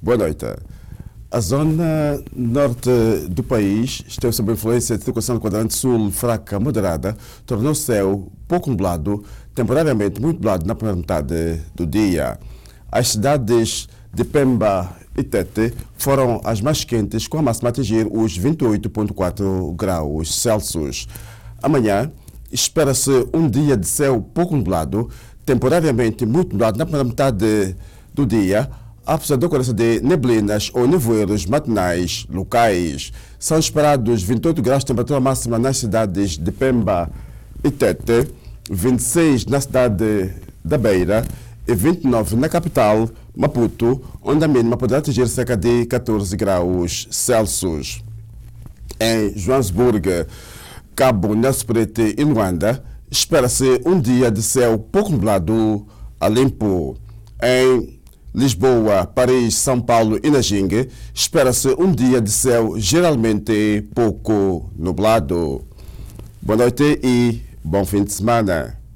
Boa noite. A zona norte do país esteve sob a influência de circulação do quadrante sul fraca moderada, tornou o céu pouco nublado, temporariamente muito nublado na primeira metade do dia. As cidades de Pemba e Tete foram as mais quentes, com a máxima atingir os 28,4 graus Celsius. Amanhã, espera-se um dia de céu pouco nublado, temporariamente muito nublado na primeira metade do dia apesar da ocorrência de neblinas ou nevoeiros matinais locais. São esperados 28 graus de temperatura máxima nas cidades de Pemba e Tete, 26 na cidade da Beira e 29 na capital, Maputo, onde a mínima poderá atingir cerca de 14 graus Celsius. Em Joanesburgo, Cabo Nelsprete e Luanda, espera-se um dia de céu pouco nublado a limpo. Em Lisboa, Paris, São Paulo e Najingue, espera-se um dia de céu geralmente pouco nublado. Boa noite e bom fim de semana.